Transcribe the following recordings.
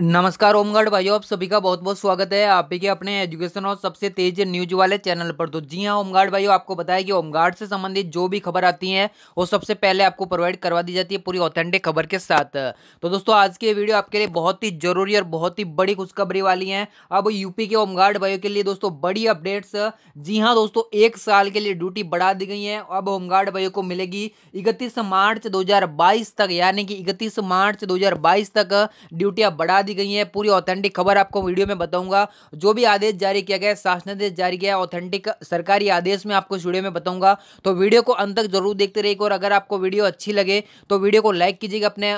नमस्कार होमगार्ड भाइयों आप सभी का बहुत बहुत स्वागत है आप ही के अपने एजुकेशन और सबसे तेज न्यूज वाले चैनल पर तो जी हाँ होमगार्ड भाइयों आपको बताया कि होमगार्ड से संबंधित जो भी खबर आती है वो सबसे पहले आपको प्रोवाइड करवा दी जाती है पूरी ऑथेंटिक खबर के साथ तो दोस्तों आज की वीडियो आपके लिए बहुत ही जरूरी और बहुत ही बड़ी खुशखबरी वाली है अब यूपी के होमगार्ड भाइयों के लिए दोस्तों बड़ी अपडेट्स जी हाँ दोस्तों एक साल के लिए ड्यूटी बढ़ा दी गई है अब होमगार्ड भाइयों को मिलेगी इकतीस मार्च दो तक यानी कि इकतीस मार्च दो तक ड्यूटियाँ बढ़ा दी गई है पूरी ऑथेंटिक खबर आपको वीडियो में बताऊंगा जो भी आदेश जारी किया गया है शासनादेश जारी किया ऑथेंटिक सरकारी आदेश में आपको वीडियो में बताऊंगा तो वीडियो को अंत तक जरूर देखते रहिएगा और अगर आपको वीडियो अच्छी लगे तो वीडियो को लाइक कीजिएगा अपने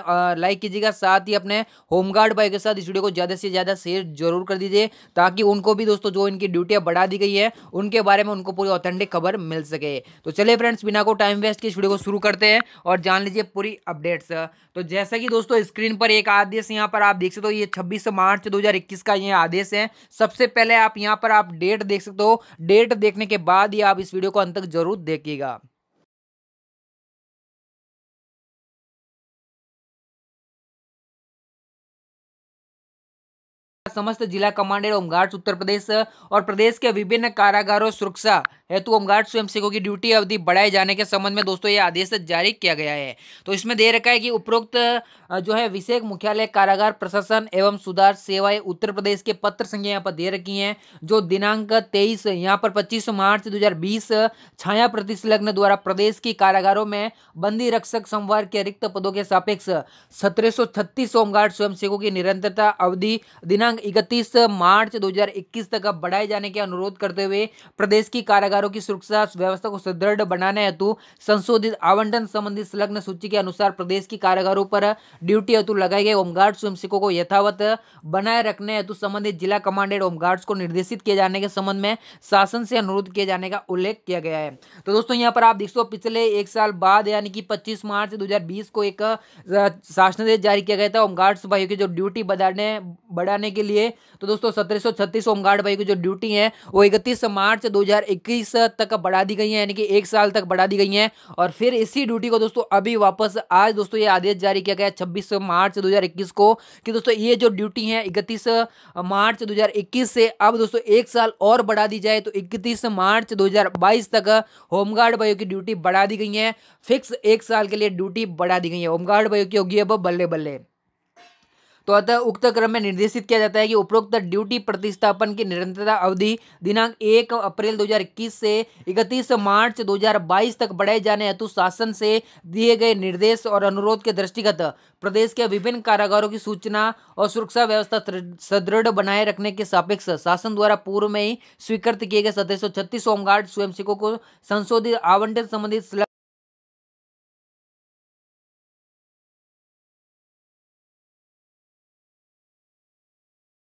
लाइक कीजिएगा साथ ही अपने होमगार्ड भाई के साथ इस वीडियो को ज़्यादा से ज़्यादा शेयर जरूर कर दीजिए ताकि उनको भी दोस्तों जो इनकी ड्यूटियां बढ़ा दी गई है उनके बारे में उनको पूरी ऑथेंटिक खबर मिल सके तो चलिए फ्रेंड्स बिना को टाइम वेस्ट की वीडियो को शुरू करते हैं और जान लीजिए पूरी अपडेट्स तो जैसा कि दोस्तों स्क्रीन पर एक आदेश यहां पर आप देख सकते हो ये 26 मार्च 2021 का ये आदेश है सबसे पहले आप यहाँ पर आप डेट देख सकते हो डेट देखने के बाद ही आप इस वीडियो को अंत तक जरूर देखिएगा समस्त जिला कमांडर होमगार्ड्स उत्तर प्रदेश और प्रदेश के विभिन्न कारागारों सुरक्षा हेतु होमगार्ड स्वयंसेवकों की ड्यूटी अवधि बढ़ाए जाने के संबंध में दोस्तों ये आदेश जारी किया गया है तो इसमें दे रखा है कि उपरोक्त जो है विशेष मुख्यालय कारागार प्रशासन एवं सुधार सेवाएं उत्तर प्रदेश के पत्र संख्या यहाँ पर दे रखी है जो दिनांक तेईस यहाँ पर पच्चीस मार्च दो छाया प्रतिसंलग्न द्वारा प्रदेश की कारागारों में बंदी रक्षक संवार के रिक्त पदों के सापेक्ष सत्रह होमगार्ड स्वयंसेवकों की निरंतरता अवधि दिनांक इकतीस मार्च 2021 तक बढ़ाए जाने के अनुरोध करते हुए प्रदेश की कारागारों की सुरक्षा व्यवस्था को सुदृढ़ बनाने हेतु संशोधित आवंटन संबंधी संलग्न सूची के अनुसार प्रदेश की कारागारों पर ड्यूटी हेतु लगाए गए होमगार्ड स्वयंसेवकों को यथावत बनाए रखने हेतु संबंधित जिला कमांडेड होमगार्ड्स को निर्देशित किए जाने के संबंध में शासन से अनुरोध किए जाने का उल्लेख किया गया है तो दोस्तों यहाँ पर आप देख सो पिछले एक साल बाद यानी कि पच्चीस मार्च दो को एक शासनादेश जारी किया गया था होमगार्ड्स भाइयों की जो ड्यूटी बढ़ाने बढ़ाने के लिए तो दोस्तों सत्रह सौ होमगार्ड भाई की जो ड्यूटी है वो इकतीस मार्च 2021 तक बढ़ा दी गई है यानी कि एक साल तक बढ़ा दी गई है और फिर इसी ड्यूटी को दोस्तों अभी वापस आज दोस्तों ये आदेश जारी किया गया छब्बीस मार्च दो को कि दोस्तों ये जो ड्यूटी है इकतीस मार्च दो से अब दोस्तों एक साल और बढ़ा दी जाए तो इकतीस मार्च दो तक होमगार्ड भाइयों की ड्यूटी बढ़ा दी गई है फिक्स एक साल के लिए ड्यूटी बढ़ा दी गई है होमगार्ड भाइयों की होगी अब बल्ले बल्ले तो अतः उक्त क्रम में निर्देशित किया जाता है कि उपरोक्त ड्यूटी प्रतिस्थापन की निरंतरता अवधि दिनांक एक अप्रैल 2021 से 31 मार्च 2022 तक बढ़ाए जाने हेतु शासन से दिए गए निर्देश और अनुरोध के दृष्टिगत प्रदेश के विभिन्न कारागारों की सूचना और सुरक्षा व्यवस्था सुदृढ़ बनाए रखने के सापेक्ष शासन द्वारा पूर्व में ही स्वीकृत किए गए छत्तीस होमगार्ड स्वयंसेवकों को संशोधित आवंटन संबंधित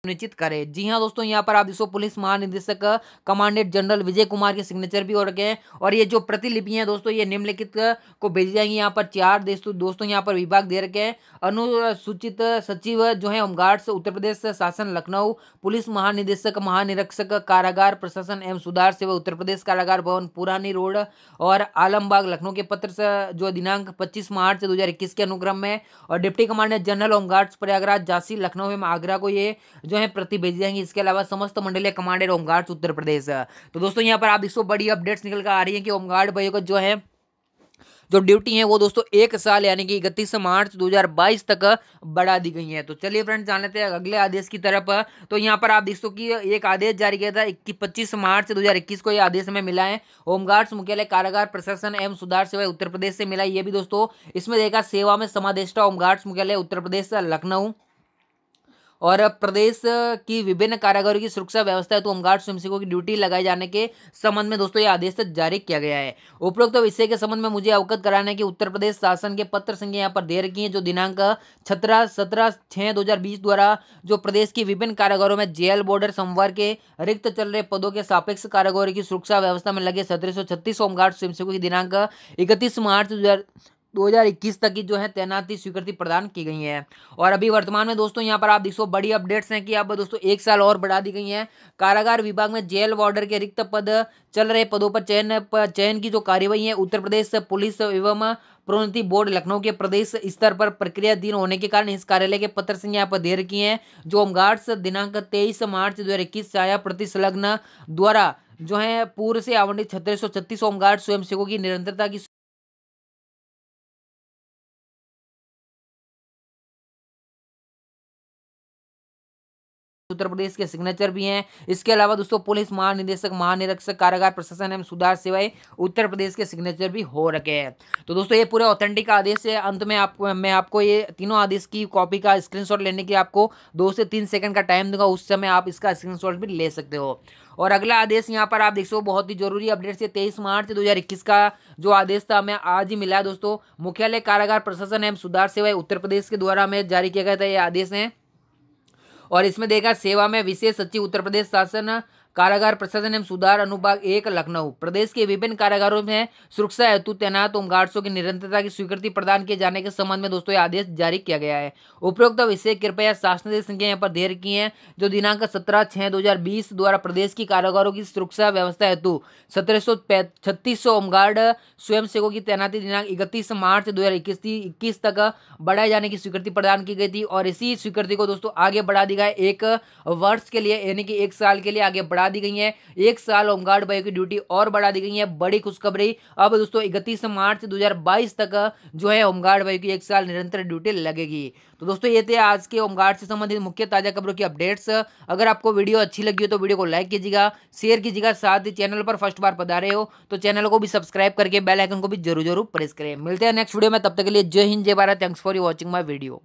सुनिश्चित करे जी हाँ दोस्तों यहाँ पर आप देखो पुलिस महानिदेशक कमांडेंट जनरल विजय कुमार के सिग्नेचर भी हो रखे हैं और ये जो प्रतिलिपि है दोस्तों ये निम्नलिखित को भेजी जाएंगी यहाँ पर चार दोस्तों दोस्तों यहाँ पर विभाग दे रखे हैं अनुसूचित सचिव जो है होमगार्ड्स उत्तर प्रदेश शासन लखनऊ पुलिस महानिदेशक महानिरीक्षक कारागार प्रशासन एवं सुधार सेवा उत्तर प्रदेश कारागार भवन पुरानी रोड और आलमबाग लखनऊ के पत्र जो दिनांक पच्चीस मार्च दो के अनुक्रम में और deputy commandant general home guards Prayagraj Jhansi Lucknow एवं आगरा को ये जो है प्रतिभेजी जाएंगी इसके अलावा समस्त मंडलीय कमांडर होमगार्ड उत्तर प्रदेश तो दोस्तों यहाँ पर आप इसको बड़ी अपडेट्स निकल कर आ रही है कि होमगार्ड भाइयों का जो है जो ड्यूटी है वो दोस्तों एक साल यानी कि इकतीस मार्च 2022 तक बढ़ा दी गई है तो चलिए फ्रेंड्स जान लेते हैं अगले आदेश की तरफ तो यहाँ पर आप देख सो कि एक आदेश जारी किया था इक्कीस पच्चीस मार्च 2021 को ये आदेश हमें मिला है होमगार्ड्स मुख्यालय कारागार प्रशासन एवं सुधार सेवा उत्तर प्रदेश से मिला ये भी दोस्तों इसमें देखा सेवा में समादेष्टा होमगार्ड्स मुख्यालय उत्तर प्रदेश लखनऊ और प्रदेश की विभिन्न कारागारों की सुरक्षा व्यवस्था है तो होमगार्ड स्वयंसेवकों की ड्यूटी लगाए जाने के संबंध में दोस्तों ये आदेश तो जारी किया गया है उपरोक्त तो विषय के संबंध में मुझे अवगत कराने की उत्तर प्रदेश शासन के पत्र संख्या यहाँ पर दे रखी है जो दिनांक छत्रह सत्रह छः दो द्वारा जो प्रदेश की विभिन्न कारागारों में जेल बॉर्डर सोमवार के रिक्त चल रहे पदों के सापेक्ष कारागारों की सुरक्षा व्यवस्था में लगे सत्रह सौ छत्तीस होमगार्ड स्वयंसेवकों की दिनांक इकतीस मार्च 2021 तक की जो है तैनाती स्वीकृति प्रदान की गई है और अभी वर्तमान में दोस्तों यहाँ पर आप देखो बड़ी अपडेट्स हैं कि अब दोस्तों एक साल और बढ़ा दी गई है कारागार विभाग में जेल वार्डर के रिक्त पद चल रहे पदों पर चयन चयन की जो कार्यवाही है उत्तर प्रदेश पुलिस एवं प्रोन्नति बोर्ड लखनऊ के प्रदेश स्तर पर प्रक्रिया दिन होने के कारण इस कार्यालय के पत्र संख्या पर देर रखी है जो होमगार्ड्स दिनांक तेईस मार्च दो हज़ार इक्कीस छाया प्रति संलग्न द्वारा जो है पूर्व से आवंटित छत्तीस सौ छत्तीस होमगार्ड स्वयंसेवकों की निरंतरता की उत्तर प्रदेश के सिग्नेचर भी हैं इसके अलावा दोस्तों पुलिस महानिदेशक महानिरीक्षक कारागार प्रशासन एवं सुधार सेवाएं उत्तर प्रदेश के सिग्नेचर भी हो रखे हैं तो दोस्तों ये पूरे ऑथेंटिक आदेश है अंत में आप मैं आपको ये तीनों आदेश की कॉपी का स्क्रीनशॉट लेने के आपको दो से तीन सेकंड का टाइम दूंगा उस समय आप इसका स्क्रीन भी ले सकते हो और अगला आदेश यहाँ पर आप देख सको बहुत ही जरूरी अपडेट से तेईस मार्च दो का जो आदेश था हमें आज ही मिला है दोस्तों मुख्यालय कारागार प्रशासन एवं सुधार सेवाएं उत्तर प्रदेश के द्वारा हमें जारी किया गया था ये आदेश है और इसमें देखा सेवा में विशेष सचिव उत्तर प्रदेश शासन कारागार प्रशासन एवं सुधार अनुभाग एक लखनऊ प्रदेश के विभिन्न कारागारों में सुरक्षा हेतु तैनात होमगार्ड्सों की निरंतरता की स्वीकृति प्रदान किए जाने के संबंध में दोस्तों आदेश जारी किया गया है उपरोक्त विषय कृपया शासन संख्या यहाँ पर देर की है जो दिनांक सत्रह छह दो द्वारा प्रदेश की कारागारों की सुरक्षा व्यवस्था हेतु सत्रह सौ छत्तीस होमगार्ड स्वयंसेवकों की तैनाती दिनांक इकतीस मार्च दो इक्कीस तक बढ़ाए जाने की स्वीकृति प्रदान की गई थी और इसी स्वीकृति को दोस्तों आगे बढ़ा दी गई एक वर्ष के लिए यानी कि एक साल के लिए आगे बढ़ा बढ़ा दी गई है एक साल होमगार्ड भाई की ड्यूटी और बढ़ा दी गई है बड़ी खुशखबरी अब दोस्तों इकतीस मार्च दो तक जो है होमगार्ड भाई की एक साल निरंतर ड्यूटी लगेगी तो दोस्तों ये थे आज के होमगार्ड से संबंधित मुख्य ताजा खबरों की अपडेट्स अगर आपको वीडियो अच्छी लगी हो तो वीडियो को लाइक कीजिएगा शेयर कीजिएगा साथ ही चैनल पर फर्स्ट बार पधारे हो तो चैनल को भी सब्सक्राइब करके बेल आइकन को भी जरूर जरूर प्रेस करें मिलते हैं नेक्स्ट वीडियो में तब तक के लिए जय हिंद जय Bharat thanks for you watching my video